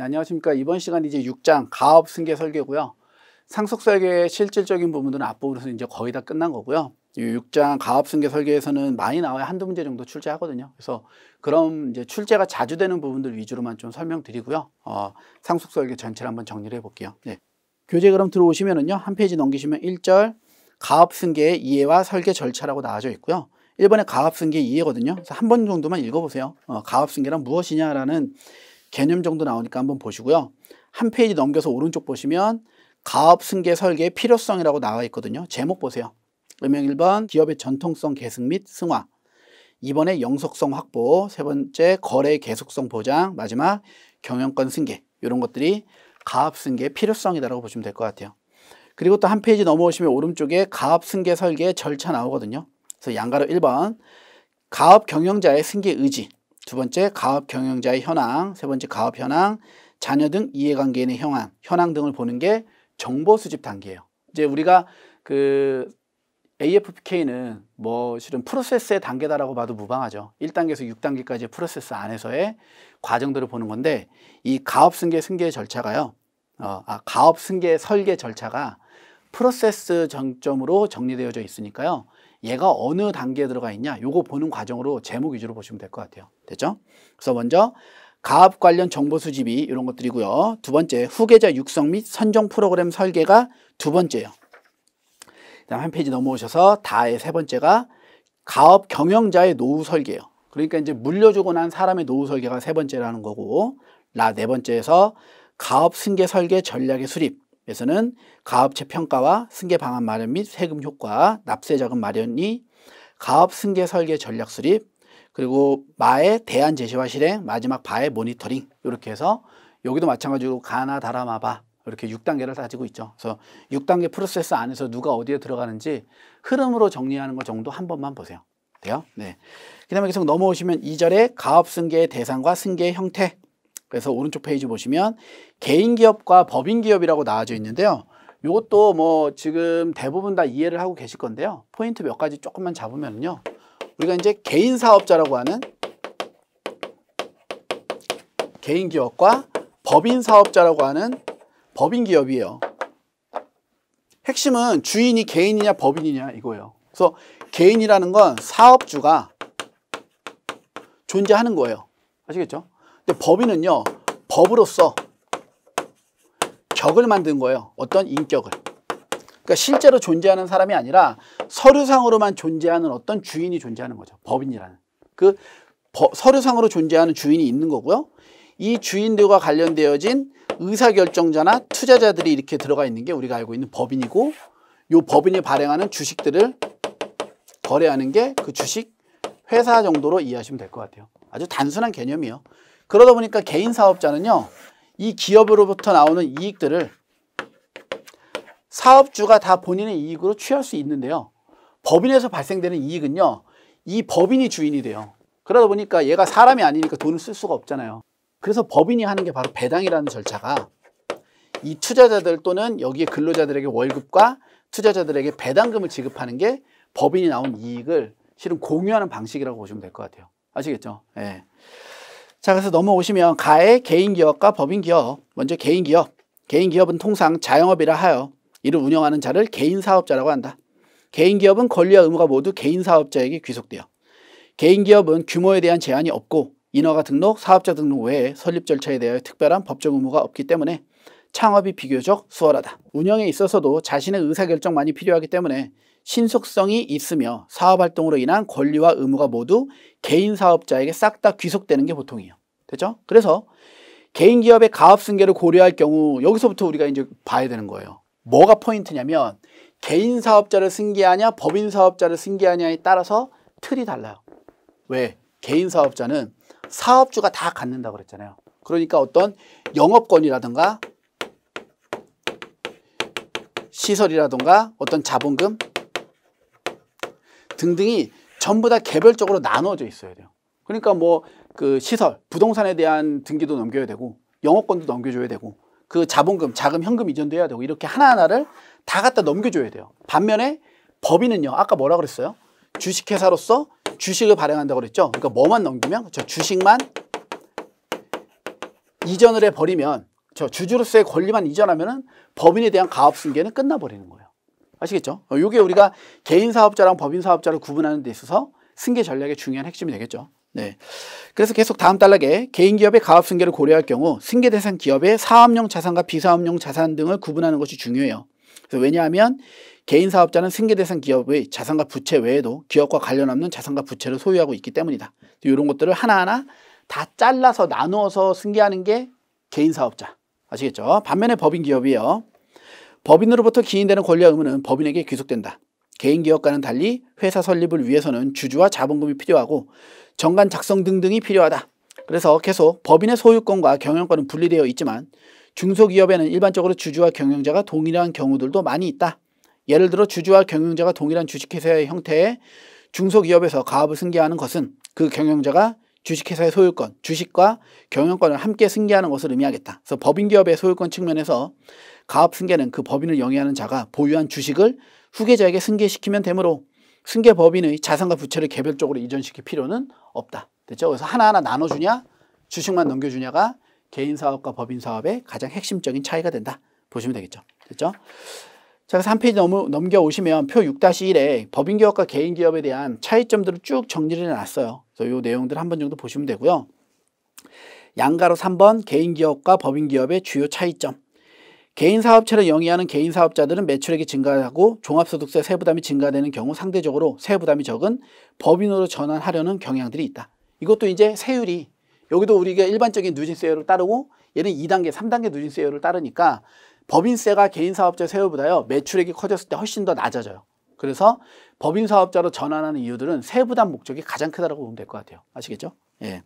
네, 안녕하십니까. 이번 시간 이제 6장 가업 승계 설계고요. 상속 설계의 실질적인 부분들은 앞부분에서 이제 거의 다 끝난 거고요. 이 6장 가업 승계 설계에서는 많이 나와야 한두 문제 정도 출제하거든요. 그래서 그럼 이제 출제가 자주 되는 부분들 위주로만 좀 설명드리고요. 어, 상속 설계 전체를 한번 정리를 해 볼게요. 네. 예. 교재 그럼 들어오시면은요. 한 페이지 넘기시면 1절 가업 승계의 이해와 설계 절차라고 나와져 있고요. 1번에 가업 승계 이해거든요. 그래서 한 번 정도만 읽어 보세요. 어, 가업 승계란 무엇이냐라는 개념 정도 나오니까 한번 보시고요. 한 페이지 넘겨서 오른쪽 보시면 가업 승계 설계의 필요성이라고 나와 있거든요. 제목 보세요. 음영 1번 기업의 전통성 계승 및 승화 2번에 영속성 확보 세 번째 거래의 계속성 보장 마지막 경영권 승계 이런 것들이 가업 승계의 필요성이라고 보시면 될 것 같아요. 그리고 또 한 페이지 넘어오시면 오른쪽에 가업 승계 설계 절차 나오거든요. 그래서 양가로 1번 가업 경영자의 승계 의지 두 번째 가업 경영자의 현황, 세 번째 가업 현황, 자녀 등 이해관계인의 현황, 현황 등을 보는 게 정보 수집 단계예요. 이제 우리가 그 AFPK는 뭐 실은 프로세스의 단계다라고 봐도 무방하죠. 1단계에서 6단계까지 프로세스 안에서의 과정들을 보는 건데 이 가업 승계 승계 절차가요. 어, 아, 가업 승계 설계 절차가 프로세스 정점으로 정리되어져 있으니까요. 얘가 어느 단계에 들어가 있냐 요거 보는 과정으로 제목 위주로 보시면 될 것 같아요 됐죠? 그래서 먼저 가압 관련 정보 수집이 이런 것들이고요 두 번째 후계자 육성 및 선정 프로그램 설계가 두 번째예요 그 다음 한 페이지 넘어오셔서 다의 세 번째가 가업 경영자의 노후 설계예요 그러니까 이제 물려주고 난 사람의 노후 설계가 세 번째라는 거고 라 네 번째에서 가업 승계 설계 전략의 수립 에서는 가업체 평가와 승계 방안 마련 및 세금 효과, 납세 자금 마련이 가업 승계 설계 전략 수립, 그리고 마의 대안 제시와 실행, 마지막 바의 모니터링 이렇게 해서 여기도 마찬가지로 가나 다라마바 이렇게 6단계를 가지고 있죠. 그래서 6단계 프로세스 안에서 누가 어디에 들어가는지 흐름으로 정리하는 것 정도 한 번만 보세요. 돼요? 네. 그 다음에 계속 넘어오시면 2절에 가업 승계의 대상과 승계의 형태 그래서 오른쪽 페이지 보시면 개인기업과 법인기업이라고 나와져 있는데요. 이것도 뭐 지금 대부분 다 이해를 하고 계실 건데요. 포인트 몇 가지 조금만 잡으면요. 우리가 이제 개인 사업자라고 하는 개인 기업과 법인 사업자라고 하는 법인 기업이에요. 핵심은 주인이 개인이냐 법인이냐 이거예요. 그래서 개인이라는 건 사업주가 존재하는 거예요. 아시겠죠? 근데 법인은요. 법으로서 격을 만든 거예요. 어떤 인격을. 그러니까 실제로 존재하는 사람이 아니라 서류상으로만 존재하는 어떤 주인이 존재하는 거죠. 법인이라는. 그 서류상으로 존재하는 주인이 있는 거고요. 이 주인들과 관련되어진 의사결정자나 투자자들이 이렇게 들어가 있는 게 우리가 알고 있는 법인이고 요 법인이 발행하는 주식들을 거래하는 게 그 주식 회사 정도로 이해하시면 될 것 같아요. 아주 단순한 개념이에요. 그러다 보니까 개인 사업자는요. 이 기업으로부터 나오는 이익들을 사업주가 다 본인의 이익으로 취할 수 있는데요. 법인에서 발생되는 이익은요. 이 법인이 주인이 돼요. 그러다 보니까 얘가 사람이 아니니까 돈을 쓸 수가 없잖아요. 그래서 법인이 하는 게 바로 배당이라는 절차가 이 투자자들 또는 여기에 근로자들에게 월급과 투자자들에게 배당금을 지급하는 게 법인이 나온 이익을 실은 공유하는 방식이라고 보시면 될 것 같아요. 아시겠죠? 예. 네. 자 그래서 넘어오시면 가해 개인기업과 법인기업 먼저 개인기업 개인기업은 통상 자영업이라 하여 이를 운영하는 자를 개인사업자라고 한다. 개인기업은 권리와 의무가 모두 개인사업자에게 귀속되어 개인기업은 규모에 대한 제한이 없고 인허가 등록, 사업자 등록 외에 설립 절차에 대하여 특별한 법적 의무가 없기 때문에 창업이 비교적 수월하다. 운영에 있어서도 자신의 의사결정만이 필요하기 때문에 신속성이 있으며 사업활동으로 인한 권리와 의무가 모두 개인 사업자에게 싹 다 귀속되는 게 보통이에요. 됐죠? 그래서 개인 기업의 가업 승계를 고려할 경우 여기서부터 우리가 이제 봐야 되는 거예요. 뭐가 포인트냐면 개인 사업자를 승계하냐 법인 사업자를 승계하냐에 따라서 틀이 달라요. 왜? 개인 사업자는 사업주가 다 갖는다고 그랬잖아요. 그러니까 어떤 영업권이라든가 시설이라든가 어떤 자본금 등등이 전부 다 개별적으로 나눠져 있어야 돼요. 그러니까 뭐 그 시설, 부동산에 대한 등기도 넘겨야 되고 영업권도 넘겨줘야 되고 그 자본금, 자금, 현금 이전도 해야 되고 이렇게 하나하나를 다 갖다 넘겨줘야 돼요. 반면에 법인은요. 아까 뭐라 그랬어요? 주식회사로서 주식을 발행한다고 그랬죠. 그러니까 뭐만 넘기면 저 그렇죠. 주식만 이전을 해버리면 저 주주로서의 권리만 이전하면 은 법인에 대한 가업승계는 끝나버리는 거예요. 아시겠죠? 이게 어, 우리가 개인 사업자랑 법인 사업자를 구분하는 데 있어서 승계 전략의 중요한 핵심이 되겠죠. 네. 그래서 계속 다음 단락에 개인 기업의 가업 승계를 고려할 경우 승계 대상 기업의 사업용 자산과 비사업용 자산 등을 구분하는 것이 중요해요. 왜냐하면 개인 사업자는 승계 대상 기업의 자산과 부채 외에도 기업과 관련 없는 자산과 부채를 소유하고 있기 때문이다. 이런 것들을 하나하나 다 잘라서 나누어서 승계하는 게 개인 사업자. 아시겠죠? 반면에 법인 기업이에요. 법인으로부터 기인되는 권리와 의무는 법인에게 귀속된다. 개인 기업과는 달리 회사 설립을 위해서는 주주와 자본금이 필요하고 정관 작성 등등이 필요하다. 그래서 계속 법인의 소유권과 경영권은 분리되어 있지만 중소기업에는 일반적으로 주주와 경영자가 동일한 경우들도 많이 있다. 예를 들어 주주와 경영자가 동일한 주식회사의 형태의 중소기업에서 가업을 승계하는 것은 그 경영자가 주식회사의 소유권, 주식과 경영권을 함께 승계하는 것을 의미하겠다. 그래서 법인기업의 소유권 측면에서 가업 승계는 그 법인을 영위하는 자가 보유한 주식을 후계자에게 승계시키면 되므로 승계 법인의 자산과 부채를 개별적으로 이전시킬 필요는 없다. 됐죠? 그래서 하나하나 나눠주냐 주식만 넘겨주냐가 개인사업과 법인사업의 가장 핵심적인 차이가 된다. 보시면 되겠죠. 됐죠? 자, 그래 페이지 넘, 넘겨오시면 표 6-1에 법인기업과 개인기업에 대한 차이점들을 쭉 정리를 해놨어요. 그래서 이 내용들 한번 정도 보시면 되고요. 양가로 3번 개인기업과 법인기업의 주요 차이점 개인 사업체를 영위하는 개인 사업자들은 매출액이 증가하고 종합소득세 세부담이 증가되는 경우 상대적으로 세부담이 적은 법인으로 전환하려는 경향들이 있다. 이것도 이제 세율이 여기도 우리가 일반적인 누진세율을 따르고 얘는 2단계, 3단계 누진세율을 따르니까 법인세가 개인 사업자 세율보다요 매출액이 커졌을 때 훨씬 더 낮아져요. 그래서 법인 사업자로 전환하는 이유들은 세부담 목적이 가장 크다고 보면 될 것 같아요. 아시겠죠? 예.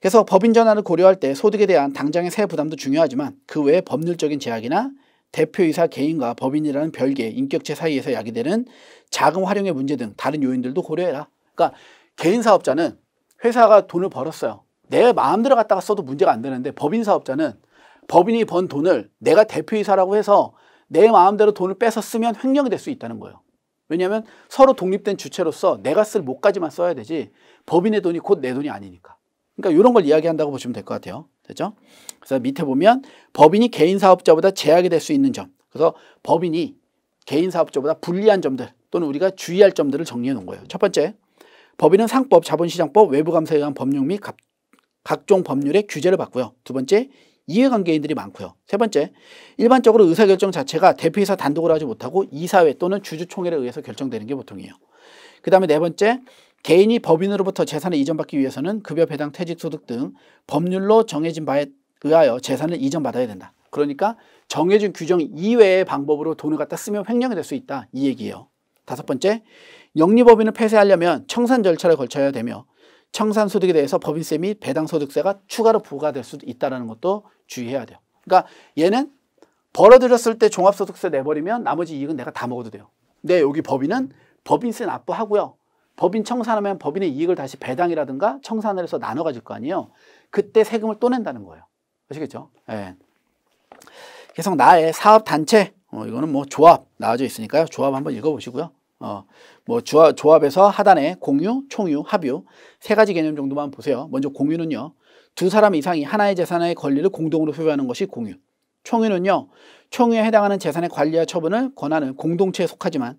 그래서 법인 전환을 고려할 때 소득에 대한 당장의 세 부담도 중요하지만 그 외에 법률적인 제약이나 대표이사 개인과 법인이라는 별개의 인격체 사이에서 야기되는 자금 활용의 문제 등 다른 요인들도 고려해라. 그러니까 개인 사업자는 회사가 돈을 벌었어요. 내 마음대로 갖다가 써도 문제가 안 되는데 법인 사업자는 법인이 번 돈을 내가 대표이사라고 해서 내 마음대로 돈을 뺏어 쓰면 횡령이 될 수 있다는 거예요. 왜냐하면 서로 독립된 주체로서 내가 쓸 목까지만 써야 되지 법인의 돈이 곧 내 돈이 아니니까. 그러니까 이런 걸 이야기한다고 보시면 될 것 같아요. 됐죠? 그래서 밑에 보면 법인이 개인 사업자보다 제약이 될 수 있는 점. 그래서 법인이 개인 사업자보다 불리한 점들 또는 우리가 주의할 점들을 정리해 놓은 거예요. 첫 번째, 법인은 상법, 자본시장법, 외부감사에 의한 법령 및 각, 각종 법률의 규제를 받고요. 두 번째, 이해관계인들이 많고요. 세 번째, 일반적으로 의사결정 자체가 대표이사 단독으로 하지 못하고 이사회 또는 주주총회를 의해서 결정되는 게 보통이에요. 그 다음에 네 번째, 개인이 법인으로부터 재산을 이전받기 위해서는 급여, 배당, 퇴직, 소득 등 법률로 정해진 바에 의하여 재산을 이전받아야 된다. 그러니까 정해진 규정 이외의 방법으로 돈을 갖다 쓰면 횡령이 될 수 있다. 이 얘기예요. 다섯 번째, 영리법인을 폐쇄하려면 청산 절차를 걸쳐야 되며 청산소득에 대해서 법인세 및 배당소득세가 추가로 부과될 수도 있다는 것도 주의해야 돼요. 그러니까 얘는 벌어들였을 때 종합소득세 내버리면 나머지 이익은 내가 다 먹어도 돼요. 근데 여기 법인은 법인세 납부하고요. 법인 청산하면 법인의 이익을 다시 배당이라든가 청산을 해서 나눠 가질 거 아니에요. 그때 세금을 또 낸다는 거예요. 아시겠죠? 예. 계속 나의 사업 단체 어, 이거는 뭐 조합 나와져 있으니까요. 조합 한번 읽어보시고요. 어, 뭐 조합, 조합에서 하단에 공유, 총유, 합유 세 가지 개념 정도만 보세요. 먼저 공유는요. 두 사람 이상이 하나의 재산의 권리를 공동으로 소유하는 것이 공유. 총유는요. 총유에 해당하는 재산의 관리와 처분을 권하는 공동체에 속하지만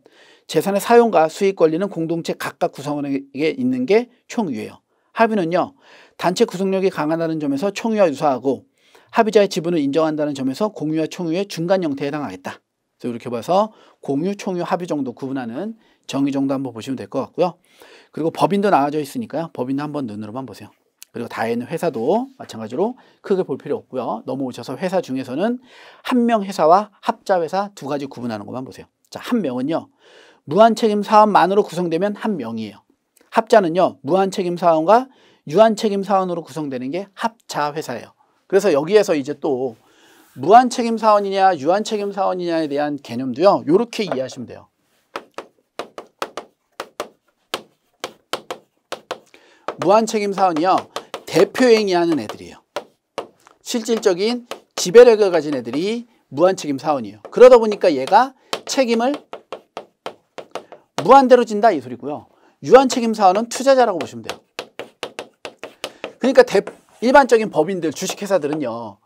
재산의 사용과 수익 권리는 공동체 각각 구성원에게 있는 게 총유예요. 합의는요. 단체 구속력이 강하다는 점에서 총유와 유사하고 합의자의 지분을 인정한다는 점에서 공유와 총유의 중간 형태에 해당하겠다. 그래서 이렇게 봐서 공유, 총유, 합의 정도 구분하는 정의 정도 한번 보시면 될 것 같고요. 그리고 법인도 나와져 있으니까요. 법인도 한번 눈으로만 보세요. 그리고 다에는 회사도 마찬가지로 크게 볼 필요 없고요. 넘어오셔서 회사 중에서는 한 명 회사와 합자회사 두 가지 구분하는 것만 보세요. 자, 한 명은요. 무한책임 사원만으로 구성되면 한 명이에요. 합자는요. 무한책임 사원과 유한책임 사원으로 구성되는 게 합자 회사예요. 그래서 여기에서 이제 또 무한책임 사원이냐 유한책임 사원이냐에 대한 개념도요. 이렇게 이해하시면 돼요. 무한책임 사원이요. 대표행위 하는 애들이에요. 실질적인 지배력을 가진 애들이 무한책임 사원이에요. 그러다 보니까 얘가 책임을 무한대로 진다 이 소리고요. 유한 책임 사원은 투자자라고 보시면 돼요. 그러니까 대, 일반적인 법인들 주식회사들은요.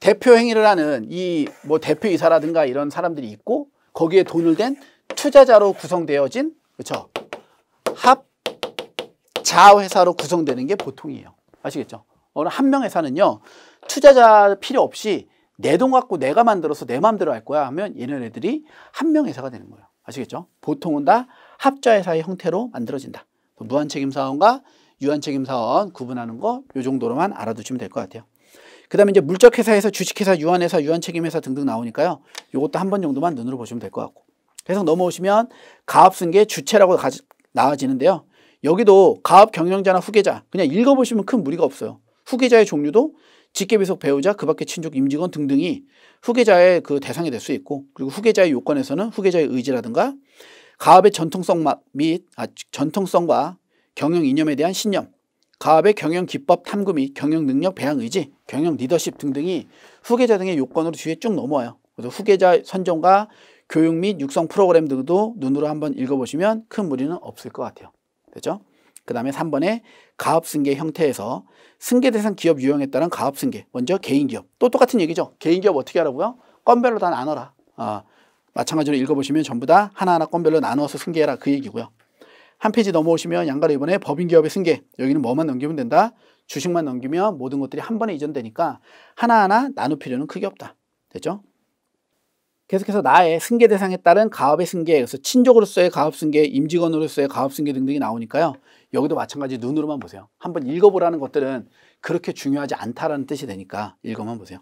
대표 행위를 하는 이 뭐 대표이사라든가 이런 사람들이 있고 거기에 돈을 댄 투자자로 구성되어진 그렇죠? 합자회사로 구성되는 게 보통이에요. 아시겠죠? 어느 한 명 회사는요. 투자자 필요 없이 내 돈 갖고 내가 만들어서 내 마음대로 할 거야 하면 얘네들이 한 명 회사가 되는 거예요. 아시겠죠? 보통은 다 합자회사의 형태로 만들어진다. 무한책임사원과 유한책임사원 구분하는 거 요 정도로만 알아두시면 될 것 같아요. 그 다음에 이제 물적회사에서 주식회사, 유한회사, 유한책임회사 등등 나오니까요. 요것도 한 번 정도만 눈으로 보시면 될 것 같고. 계속 넘어오시면 가업승계 주체라고 가, 나와지는데요. 여기도 가업 경영자나 후계자 그냥 읽어보시면 큰 무리가 없어요. 후계자의 종류도 직계비속 배우자, 그 밖의 친족, 임직원 등등이 후계자의 그 대상이 될 수 있고 그리고 후계자의 요건에서는 후계자의 의지라든가 가업의 전통성 및 아, 전통성과 경영 이념에 대한 신념, 가업의 경영 기법 탐구 및 경영 능력 배양 의지, 경영 리더십 등등이 후계자 등의 요건으로 뒤에 쭉 넘어와요. 그래서 후계자 선정과 교육 및 육성 프로그램 등도 눈으로 한번 읽어보시면 큰 무리는 없을 것 같아요. 됐죠? 그 다음에 3번에 가업승계 형태에서 승계 대상 기업 유형에 따른 가업승계 먼저 개인기업 또 똑같은 얘기죠 개인기업 어떻게 하라고요? 건별로 다 나눠라 아, 마찬가지로 읽어보시면 전부 다 하나하나 건별로 나누어서 승계해라 그 얘기고요 한 페이지 넘어오시면 양가로 이번에 법인기업의 승계 여기는 뭐만 넘기면 된다 주식만 넘기면 모든 것들이 한 번에 이전되니까 하나하나 나눌 필요는 크게 없다 됐죠? 계속해서 나의 승계 대상에 따른 가업의 승계, 그래서 친족으로서의 가업 승계, 임직원으로서의 가업 승계 등등이 나오니까요. 여기도 마찬가지 눈으로만 보세요. 한번 읽어보라는 것들은 그렇게 중요하지 않다라는 뜻이 되니까 읽어만 보세요.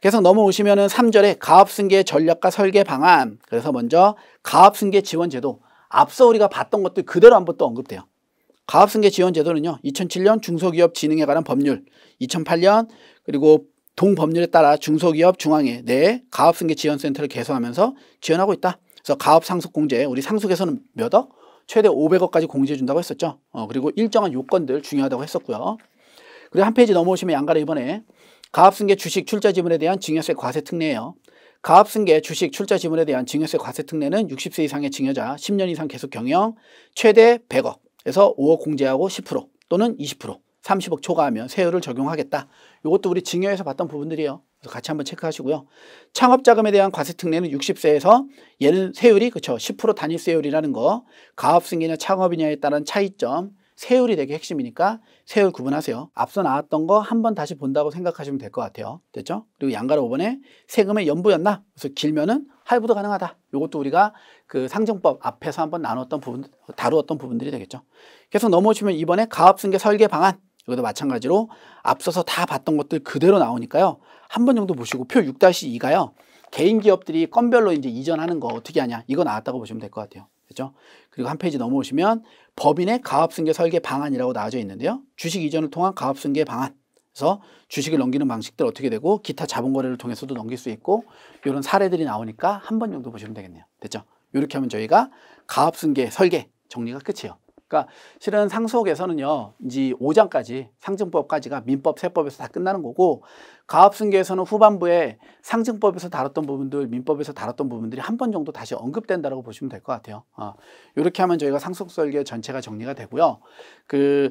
계속 넘어오시면은 3절에 가업 승계 전략과 설계 방안. 그래서 먼저 가업 승계 지원 제도. 앞서 우리가 봤던 것들 그대로 한번 또 언급돼요. 가업승계 지원 제도는요. 2007년 중소기업 진흥에 관한 법률, 2008년 그리고 동법률에 따라 중소기업 중앙회 내 가업승계 지원센터를 개소하면서 지원하고 있다. 그래서 가업상속공제 우리 상속에서는 몇 억? 최대 500억까지 공제해준다고 했었죠. 어, 그리고 일정한 요건들 중요하다고 했었고요. 그리고 한 페이지 넘어오시면 양가를 이번에 가업승계 주식 출자 지분에 대한 증여세 과세 특례예요. 가업승계 주식 출자 지분에 대한 증여세 과세 특례는 60세 이상의 증여자 10년 이상 계속 경영 최대 100억에서 5억 공제하고 10% 또는 20% 30억 초과하면 세율을 적용하겠다. 이것도 우리 증여에서 봤던 부분들이에요. 그래서 같이 한번 체크하시고요. 창업자금에 대한 과세특례는 60세에서 얘는 세율이 그렇죠10% 단일 세율이라는 거 가업승계냐 창업이냐에 따른 차이점 세율이 되게 핵심이니까 세율 구분하세요. 앞서 나왔던 거한번 다시 본다고 생각하시면 될 것 같아요. 됐죠? 그리고 양가로 5번에 세금의 연부였나? 그래서 길면은 할부도 가능하다. 이것도 우리가 그 상정법 앞에서 한번 나눴던 부분, 다루었던 부분들이 되겠죠. 계속 넘어오시면 이번에 가업승계 설계 방안 여기도 마찬가지로 앞서서 다 봤던 것들 그대로 나오니까요. 한 번 정도 보시고 표 6-2가요. 개인 기업들이 건별로 이제 이전하는 거 어떻게 하냐 이거 나왔다고 보시면 될 것 같아요. 그렇죠? 그리고 한 페이지 넘어오시면 법인의 가업승계 설계 방안이라고 나와져 있는데요. 주식 이전을 통한 가업승계 방안. 그래서 주식을 넘기는 방식들 어떻게 되고 기타 자본거래를 통해서도 넘길 수 있고 이런 사례들이 나오니까 한 번 정도 보시면 되겠네요. 됐죠? 이렇게 하면 저희가 가업승계 설계 정리가 끝이에요. 그러니까 실은 상속에서는요, 이제 5장까지 상증법까지가 민법, 세법에서 다 끝나는 거고 가업승계에서는 후반부에 상증법에서 다뤘던 부분들, 민법에서 다뤘던 부분들이 한 번 정도 다시 언급된다라고 보시면 될 것 같아요. 어, 이렇게 하면 저희가 상속설계 전체가 정리가 되고요. 그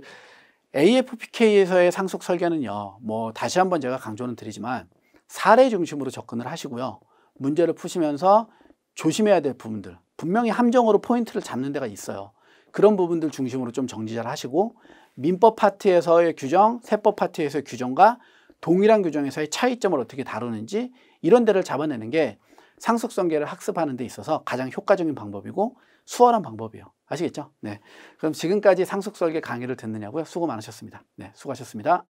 AFPK에서의 상속설계는요, 뭐 다시 한번 제가 강조는 드리지만 사례 중심으로 접근을 하시고요. 문제를 푸시면서 조심해야 될 부분들 분명히 함정으로 포인트를 잡는 데가 있어요. 그런 부분들 중심으로 좀정지잘 하시고 민법 파트에서의 규정, 세법 파트에서의 규정과 동일한 규정에서의 차이점을 어떻게 다루는지 이런 데를 잡아내는 게 상속성계를 학습하는 데 있어서 가장 효과적인 방법이고 수월한 방법이요 아시겠죠? 네. 그럼 지금까지 상속설계 강의를 듣느냐고요. 수고 많으셨습니다. 네. 수고하셨습니다.